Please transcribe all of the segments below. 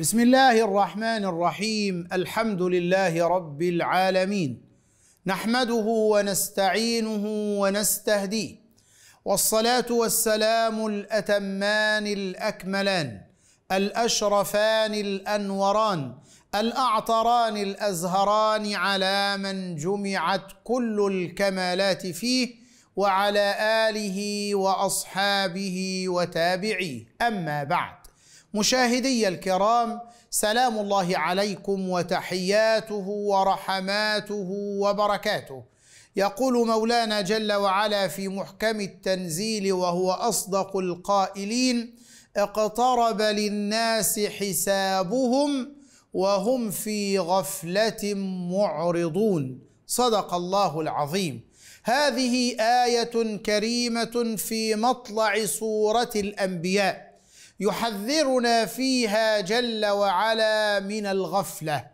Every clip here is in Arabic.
بسم الله الرحمن الرحيم الحمد لله رب العالمين نحمده ونستعينه ونستهديه والصلاه والسلام الاتمان الاكملان الاشرفان الانوران الاعطران الازهران على من جمعت كل الكمالات فيه وعلى اله واصحابه وتابعيه اما بعد مشاهدي الكرام سلام الله عليكم وتحياته ورحماته وبركاته يقول مولانا جل وعلا في محكم التنزيل وهو اصدق القائلين اقترب للناس حسابهم وهم في غفله معرضون صدق الله العظيم هذه ايه كريمه في مطلع سوره الانبياء يحذرنا فيها جل وعلا من الغفله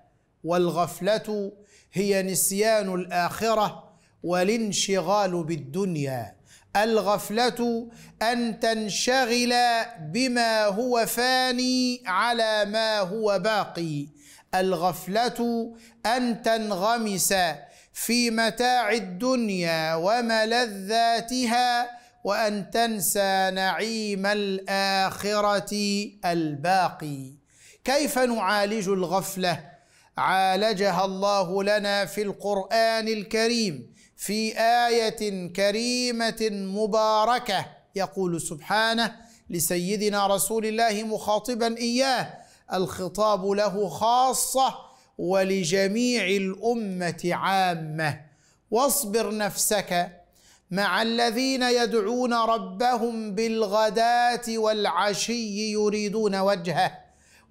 والغفله هي نسيان الاخره والانشغال بالدنيا الغفله ان تنشغل بما هو فاني على ما هو باقي الغفله ان تنغمس في متاع الدنيا وملذاتها وان تنسى نعيم الاخره الباقي كيف نعالج الغفله عالجها الله لنا في القران الكريم في ايه كريمه مباركه يقول سبحانه لسيدنا رسول الله مخاطبا اياه الخطاب له خاصه ولجميع الامه عامه واصبر نفسك مع الذين يدعون ربهم بالغداه والعشي يريدون وجهه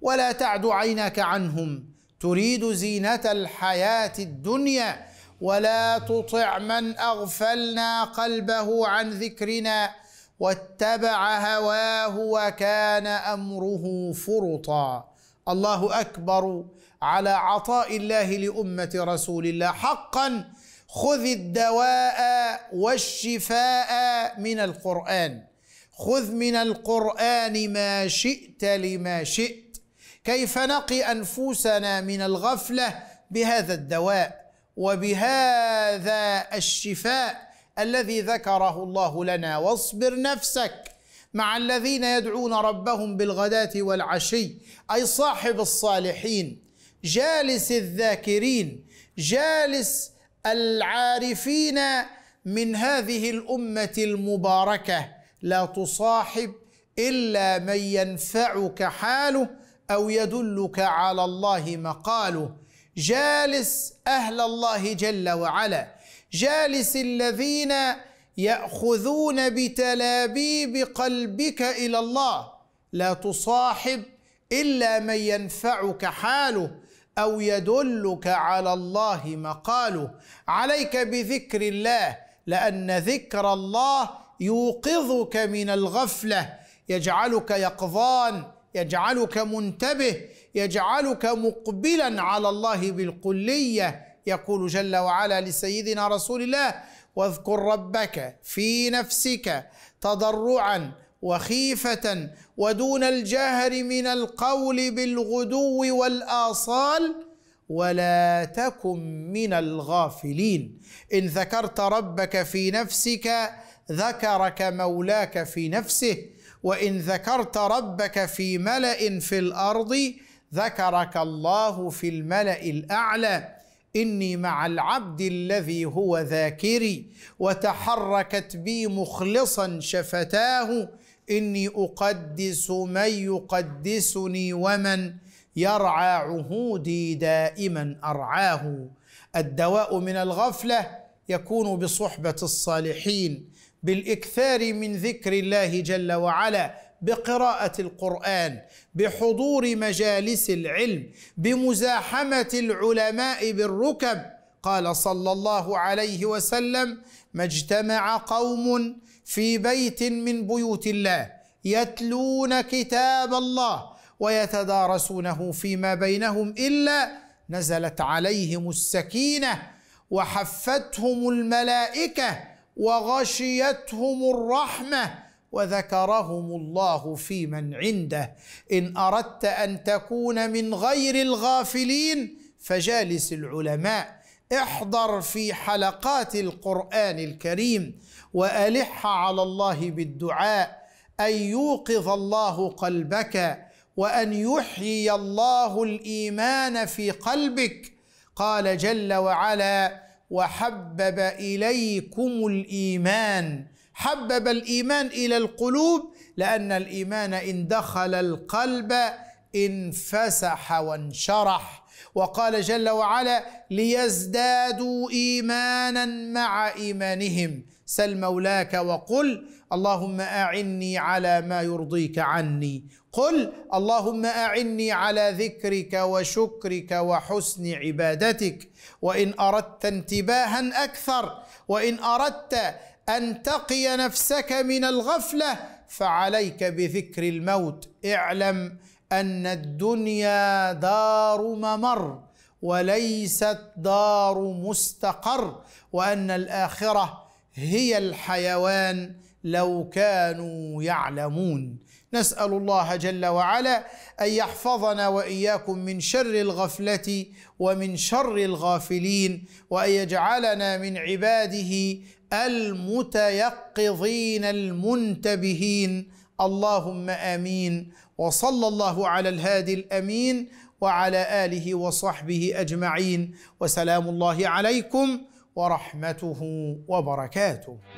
ولا تعد عينك عنهم تريد زينه الحياه الدنيا ولا تطع من اغفلنا قلبه عن ذكرنا واتبع هواه وكان امره فرطا الله اكبر على عطاء الله لامه رسول الله حقا خذ الدواء والشفاء من القرآن خذ من القرآن ما شئت لما شئت كيف نقي أنفسنا من الغفلة بهذا الدواء وبهذا الشفاء الذي ذكره الله لنا واصبر نفسك مع الذين يدعون ربهم بالغداة والعشي أي صاحب الصالحين جالس الذاكرين جالس العارفين من هذه الامه المباركه لا تصاحب الا من ينفعك حاله او يدلك على الله مقاله جالس اهل الله جل وعلا جالس الذين ياخذون بتلابيب قلبك الى الله لا تصاحب الا من ينفعك حاله او يدلك على الله مقاله عليك بذكر الله لان ذكر الله يوقظك من الغفله يجعلك يقظان يجعلك منتبه يجعلك مقبلا على الله بالكليه يقول جل وعلا لسيدنا رسول الله واذكر ربك في نفسك تضرعا وخيفه ودون الجهر من القول بالغدو والاصال ولا تكن من الغافلين ان ذكرت ربك في نفسك ذكرك مولاك في نفسه وان ذكرت ربك في ملا في الارض ذكرك الله في الملا الاعلى اني مع العبد الذي هو ذاكري وتحركت بي مخلصا شفتاه اني اقدس من يقدسني ومن يرعى عهودي دائما ارعاه الدواء من الغفله يكون بصحبه الصالحين بالاكثار من ذكر الله جل وعلا بقراءه القران بحضور مجالس العلم بمزاحمه العلماء بالركب قال صلى الله عليه وسلم ما اجتمع قوم في بيت من بيوت الله يتلون كتاب الله ويتدارسونه فيما بينهم الا نزلت عليهم السكينه وحفتهم الملائكه وغشيتهم الرحمه وذكرهم الله في من عنده ان اردت ان تكون من غير الغافلين فجالس العلماء احضر في حلقات القرآن الكريم وألح على الله بالدعاء أن يوقظ الله قلبك وأن يحيي الله الإيمان في قلبك قال جل وعلا وحبب إليكم الإيمان حبب الإيمان إلى القلوب لأن الإيمان إن دخل القلب انفسح وانشرح وقال جل وعلا ليزدادوا ايمانا مع ايمانهم سل مولاك وقل اللهم اعني على ما يرضيك عني قل اللهم اعني على ذكرك وشكرك وحسن عبادتك وان اردت انتباها اكثر وان اردت ان تقي نفسك من الغفله فعليك بذكر الموت اعلم ان الدنيا دار ممر وليست دار مستقر وان الاخره هي الحيوان لو كانوا يعلمون نسال الله جل وعلا ان يحفظنا واياكم من شر الغفله ومن شر الغافلين وان يجعلنا من عباده المتيقظين المنتبهين اللهم امين وصلى الله على الهادي الامين وعلى اله وصحبه اجمعين وسلام الله عليكم ورحمته وبركاته